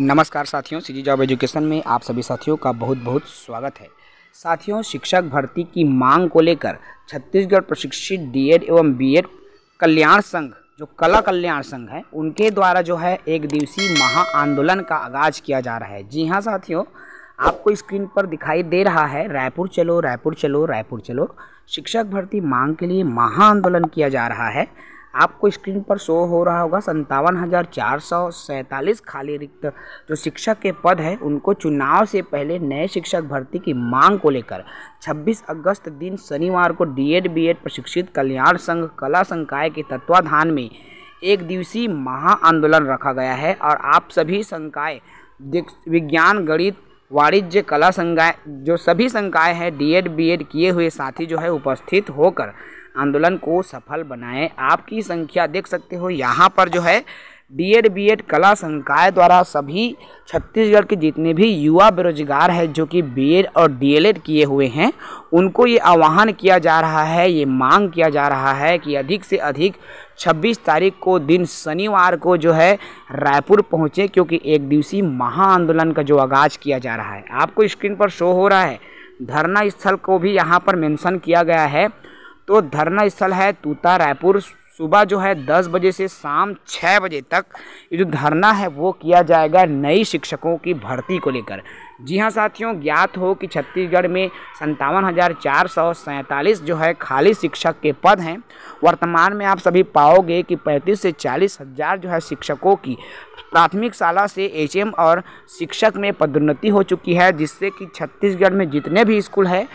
नमस्कार साथियों सी जी job education में आप सभी साथियों का बहुत बहुत स्वागत है साथियों शिक्षक भर्ती की मांग को लेकर छत्तीसगढ़ प्रशिक्षित डीएड एवं बीएड कल्याण संघ जो कला कल्याण संघ है उनके द्वारा जो है एक दिवसीय महा आंदोलन का आगाज किया जा रहा है जी हाँ साथियों आपको स्क्रीन पर दिखाई दे रहा है रायपुर चलो रायपुर चलो रायपुर चलो शिक्षक भर्ती मांग के लिए महा आंदोलन किया जा रहा है आपको स्क्रीन पर शो हो रहा होगा संतावन हज़ार चार सौ सैंतालीस खाली रिक्त जो शिक्षक के पद हैं उनको चुनाव से पहले नए शिक्षक भर्ती की मांग को लेकर 26 अगस्त दिन शनिवार को डीएड बीएड प्रशिक्षित कल्याण संघ कला संकाय के तत्वाधान में एक दिवसीय महा आंदोलन रखा गया है और आप सभी संकाय विज्ञान गणित वाणिज्य कला संकाय जो सभी संकाय हैं डीएड बीएड किए हुए साथी जो है उपस्थित होकर आंदोलन को सफल बनाए आपकी संख्या देख सकते हो यहाँ पर जो है डीएड बीएड कला संकाय द्वारा सभी छत्तीसगढ़ के जितने भी युवा बेरोजगार हैं जो कि बीएड और डीएलएड किए हुए हैं उनको ये आह्वान किया जा रहा है ये मांग किया जा रहा है कि अधिक से अधिक 26 तारीख को दिन शनिवार को जो है रायपुर पहुँचे क्योंकि एक दिवसीय महा आंदोलन का जो आगाज़ किया जा रहा है आपको स्क्रीन पर शो हो रहा है धरना स्थल को भी यहाँ पर मैंसन किया गया है तो धरना स्थल है तूता रायपुर सुबह जो है दस बजे से शाम छः बजे तक ये जो धरना है वो किया जाएगा नई शिक्षकों की भर्ती को लेकर जी हाँ साथियों ज्ञात हो कि छत्तीसगढ़ में संतावन हज़ार चार सौ सैंतालीस जो है खाली शिक्षक के पद हैं वर्तमान में आप सभी पाओगे कि पैंतीस से चालीस हज़ार जो है शिक्षकों की प्राथमिक शाला से एच और शिक्षक में पदोन्नति हो चुकी है जिससे कि छत्तीसगढ़ में जितने भी स्कूल है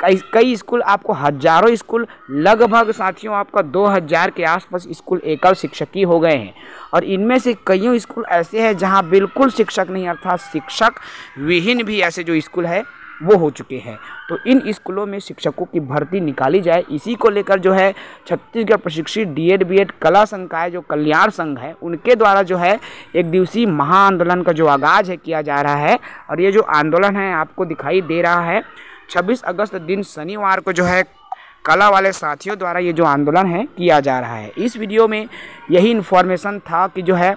कई कई स्कूल आपको हजारों स्कूल लगभग साथियों आपका 2000 के आसपास स्कूल एकल शिक्षक ही हो गए हैं और इनमें से कईयों स्कूल ऐसे हैं जहां बिल्कुल शिक्षक नहीं अर्थात शिक्षक विहीन भी ऐसे जो स्कूल है वो हो चुके हैं तो इन स्कूलों में शिक्षकों की भर्ती निकाली जाए इसी को लेकर जो है छत्तीसगढ़ प्रशिक्षित डीएड बीएड कला संघ का है जो कल्याण संघ है उनके द्वारा जो है एक दिवसीय महा आंदोलन का जो आगाज़ है किया जा रहा है और ये जो आंदोलन है आपको दिखाई दे रहा है 26 अगस्त दिन शनिवार को जो है कला वाले साथियों द्वारा ये जो आंदोलन है किया जा रहा है इस वीडियो में यही इन्फॉर्मेशन था कि जो है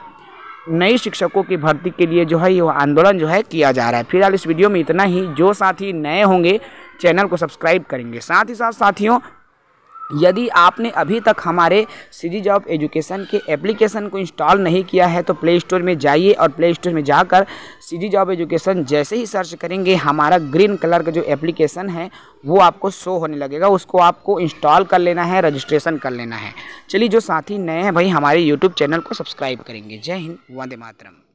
नई शिक्षकों की भर्ती के लिए जो है ये आंदोलन जो है किया जा रहा है फिलहाल इस वीडियो में इतना ही जो साथी नए होंगे चैनल को सब्सक्राइब करेंगे साथ ही साथ साथियों यदि आपने अभी तक हमारे सीरीज जॉब एजुकेशन के एप्लीकेशन को इंस्टॉल नहीं किया है तो प्ले स्टोर में जाइए और प्ले स्टोर में जाकर सीरीज जॉब एजुकेशन जैसे ही सर्च करेंगे हमारा ग्रीन कलर का जो एप्लीकेशन है वो आपको शो होने लगेगा उसको आपको इंस्टॉल कर लेना है रजिस्ट्रेशन कर लेना है चलिए जो साथी नए हैं भाई हमारे यूट्यूब चैनल को सब्सक्राइब करेंगे जय हिंद वंदे मातरम